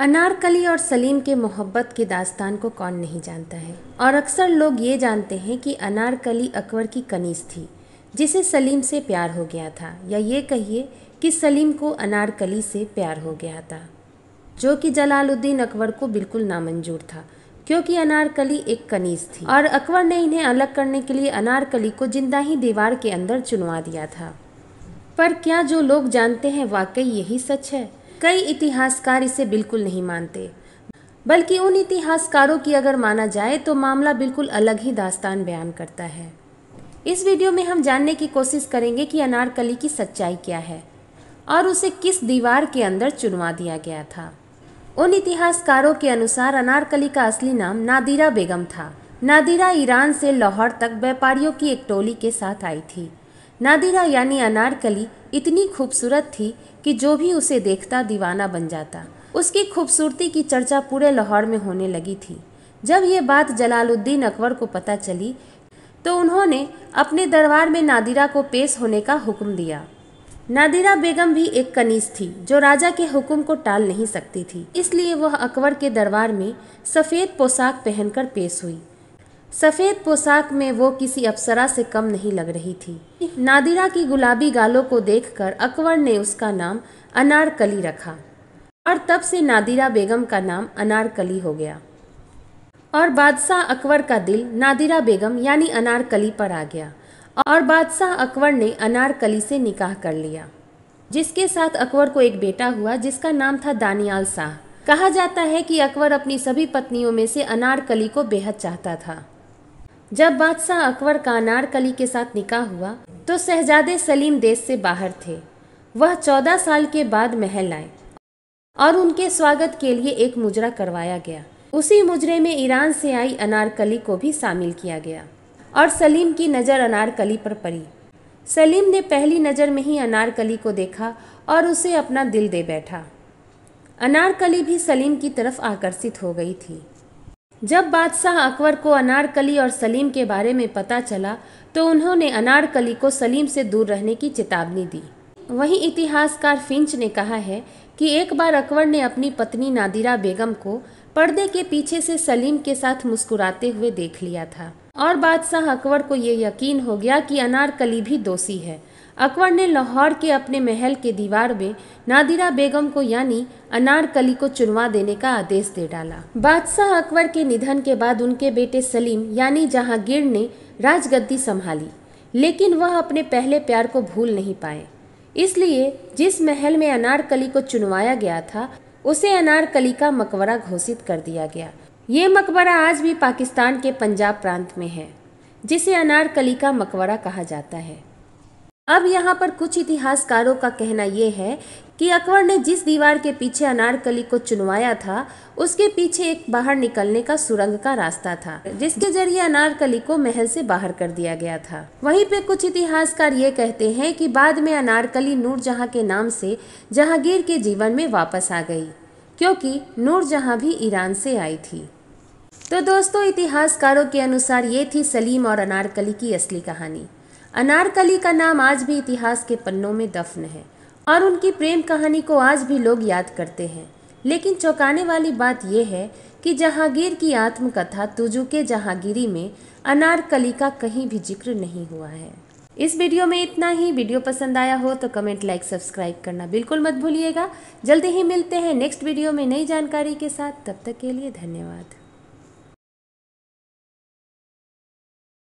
अनारकली और सलीम के मोहब्बत की दास्तान को कौन नहीं जानता है और अक्सर लोग ये जानते हैं कि अनारकली अकबर की कनीज थी जिसे सलीम से प्यार हो गया था या ये कहिए कि सलीम को अनारकली से प्यार हो गया था जो कि जलालुद्दीन अकबर को बिल्कुल नामंजूर था क्योंकि अनारकली एक कनीज थी और अकबर ने इन्हें अलग करने के लिए अनारकली को जिंदा ही दीवार के अंदर चुनवा दिया था पर क्या जो लोग जानते हैं वाकई यही सच है कई इतिहासकार इसे बिल्कुल नहीं मानते बल्कि उन इतिहासकारों की अगर माना जाए तो मामला बिल्कुल अलग ही दास्तान बयान करता है इस वीडियो में हम जानने की कोशिश करेंगे कि अनारकली की सच्चाई क्या है और उसे किस दीवार के अंदर चुनवा दिया गया था उन इतिहासकारों के अनुसार अनारकली का असली नाम नादिरा बेगम था नादिरा ईरान से लाहौर तक व्यापारियों की एक टोली के साथ आई थी नादिरा यानी अनारकली इतनी खूबसूरत थी कि जो भी उसे देखता दीवाना बन जाता उसकी खूबसूरती की चर्चा पूरे लाहौर में होने लगी थी जब ये बात जलालुद्दीन अकबर को पता चली तो उन्होंने अपने दरबार में नादिरा को पेश होने का हुक्म दिया नादिरा बेगम भी एक कनीज थी जो राजा के हुक्म को टाल नहीं सकती थी इसलिए वह अकबर के दरबार में सफ़ेद पोशाक पहनकर पेश हुई सफ़ेद पोशाक में वो किसी अप्सरा से कम नहीं लग रही थी नादिरा की गुलाबी गालों को देखकर अकबर ने उसका नाम अनारकली रखा और तब से नादिरा बेगम का नाम अनारकली हो गया और बादशाह अकबर का दिल नादिरा बेगम यानी अनारकली पर आ गया और बादशाह अकबर ने अनारकली से निकाह कर लिया जिसके साथ अकबर को एक बेटा हुआ जिसका नाम था दानियाल शाह कहा जाता है कि अकबर अपनी सभी पत्नियों में से अनारकली को बेहद चाहता था जब बादशाह अकबर का अनारकली के साथ निकाह हुआ तो शहजादे सलीम देश से बाहर थे वह चौदह साल के बाद महल आए और उनके स्वागत के लिए एक मुजरा करवाया गया उसी मुजरे में ईरान से आई अनारकली को भी शामिल किया गया और सलीम की नज़र अनारकली पर पड़ी सलीम ने पहली नज़र में ही अनारकली को देखा और उसे अपना दिल दे बैठा अनारकली भी सलीम की तरफ आकर्षित हो गई थी जब बादशाह अकबर को अनारकली और सलीम के बारे में पता चला तो उन्होंने अनारकली को सलीम से दूर रहने की चेतावनी दी वहीं इतिहासकार फिंच ने कहा है कि एक बार अकबर ने अपनी पत्नी नादिरा बेगम को पर्दे के पीछे से सलीम के साथ मुस्कुराते हुए देख लिया था और बादशाह अकबर को ये यकीन हो गया कि अनारकली भी दोषी है अकबर ने लाहौर के अपने महल के दीवार में नादिरा बेगम को यानी अनारकली को चुनवा देने का आदेश दे डाला बादशाह अकबर के निधन के बाद उनके बेटे सलीम यानी जहांगीर ने राजगद्दी संभाली लेकिन वह अपने पहले प्यार को भूल नहीं पाए इसलिए जिस महल में अनारकली को चुनवाया गया था उसे अनारकली का मकबरा घोषित कर दिया गया ये मकबरा आज भी पाकिस्तान के पंजाब प्रांत में है जिसे अनारकली का मकबरा कहा जाता है अब यहाँ पर कुछ इतिहासकारों का कहना यह है कि अकबर ने जिस दीवार के पीछे अनारकली को चुनवाया था उसके पीछे एक बाहर निकलने का सुरंग का रास्ता था जिसके जरिए अनारकली को महल से बाहर कर दिया गया था वहीं पे कुछ इतिहासकार ये कहते हैं कि बाद में अनारकली नूरजहां के नाम से जहांगीर के जीवन में वापस आ गई क्योंकि नूरजहां भी ईरान से आई थी तो दोस्तों इतिहासकारों के अनुसार ये थी सलीम और अनारकली की असली कहानी अनारकली का नाम आज भी इतिहास के पन्नों में दफन है और उनकी प्रेम कहानी को आज भी लोग याद करते हैं लेकिन चौंकाने वाली बात यह है कि जहांगीर की आत्मकथा के जहांगीरी में अनारकली का कहीं भी जिक्र नहीं हुआ है इस वीडियो में इतना ही वीडियो पसंद आया हो तो कमेंट लाइक सब्सक्राइब करना बिल्कुल मत भूलिएगा जल्दी ही मिलते हैं नेक्स्ट वीडियो में नई जानकारी के साथ तब तक के लिए धन्यवाद